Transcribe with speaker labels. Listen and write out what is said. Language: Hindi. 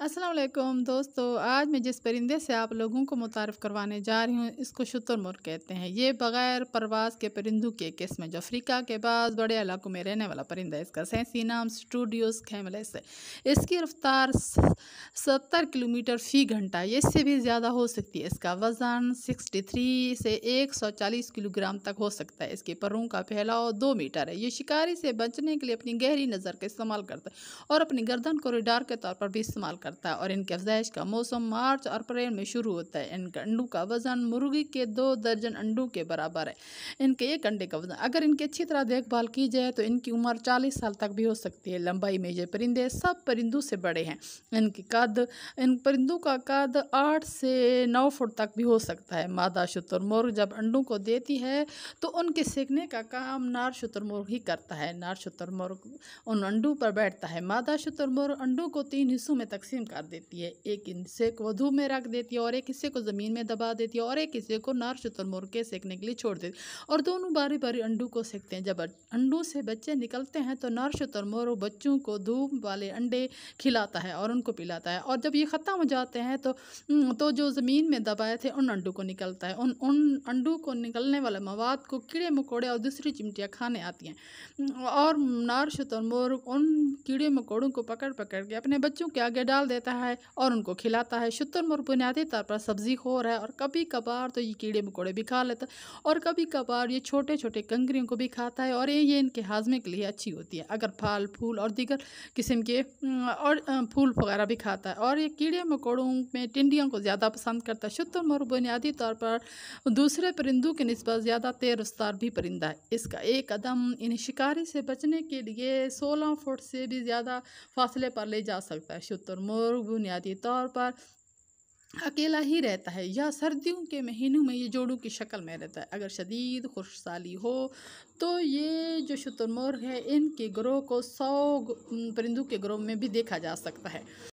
Speaker 1: असलम दोस्तों आज मैं जिस परिंदे से आप लोगों को मुतारफ़ करवाने जा रही हूँ इसको शुतुरमुर्ग कहते हैं ये बग़ैर परवाज़ के परिंदों की किस्म है जो अफ्रीका के बाद बड़े इलाकों में रहने वाला परिंदा है इसका सैंसी नाम स्टूडियोस खैमलेस है इसकी रफ्तार सत्तर किलोमीटर फ़ी घंटा ये इससे भी ज़्यादा हो सकती है इसका वज़न सिक्सटी थ्री से एक सौ चालीस किलोग्राम तक हो सकता है इसके परों का फैलाव दो मीटर है ये शिकारी से बचने के लिए अपनी गहरी नज़र का इस्तेमाल करता है और अपनी गर्दन को रिडार के तौर पर भी इस्तेमाल करता है करता है और इनकी अफजाइश का मौसम मार्च और अप्रैल में शुरू होता है इनके अंडों का वज़न मुर्गी के दो दर्जन अंडों के बराबर है इनके एक अंडे का वज़न अगर इनकी अच्छी तरह देखभाल की जाए तो इनकी उम्र चालीस साल तक भी हो सकती है लंबाई में ये परिंदे सब परिंदों से बड़े हैं इनकी कद इन परिंदों का कद आठ से नौ फुट तक भी हो सकता है मादा शुतुरमुर्ग जब अंडों को देती है तो उनके सेकने का काम नार शुतुरमुर्ग ही करता है नार शुतुरमुर्ग उन अंडों पर बैठता है मादा शुतुरमुर्ग अंडों को तीन हिस्सों में तकसीम तकसीम कर देती है एक हिस्से को धूप में रख देती है और एक हिस्से को ज़मीन में दबा देती है और एक हिस्से को नर मोर के सेकने के लिए छोड़ देती है और दोनों बारी बारी अंडों को सेकते हैं जब अंडों से बच्चे निकलते हैं तो नार शतुर मोर बच्चों को धूप वाले अंडे खिलाता है और उनको पिलाता है और जब ये ख़त्म हो जाते हैं तो तो जो ज़मीन में दबाए थे उन अंडों को निकलता है उन उन अंडों को निकलने वाले मवाद को कीड़े मकोड़े और दूसरी चिमटियाँ खाने आती हैं और नार शतुर मोर उन कीड़े मकोड़ों को पकड़ पकड़ के अपने बच्चों के आगे डाल देता है और उनको खिलाता है शुतुरमुर्ग बुनियादी तौर पर सब्जी खोर है और कभी कभार तो ये कीड़े मकोड़े भी खा लेता है और कभी कभार ये छोटे छोटे कंकरियों को भी खाता है और ये इनके हाजमे के लिए अच्छी होती है अगर फल फूल और दीगर किस्म के और फूल वगैरह भी खाता है और ये कीड़े मकोड़ों में टिंडियों को ज़्यादा पसंद करता है शुतुरमुर्ग बुनियादी तौर पर दूसरे परिंदों के नस्बत ज़्यादा तेज रफ्तार भी परिंदा है इसका एक कदम इन शिकारी से बचने के लिए सोलह फुट से भी ज़्यादा फासले पर ले जा सकता है शुतुरमुर्ग और बुनियादी तौर पर अकेला ही रहता है या सर्दियों के महीनों में ये जोड़ों की शक्ल में रहता है अगर शदीद खुशसाली हो तो ये जो शुतुरमुर्ग है इनके ग्रोह को सौ परिंदों के ग्रोह में भी देखा जा सकता है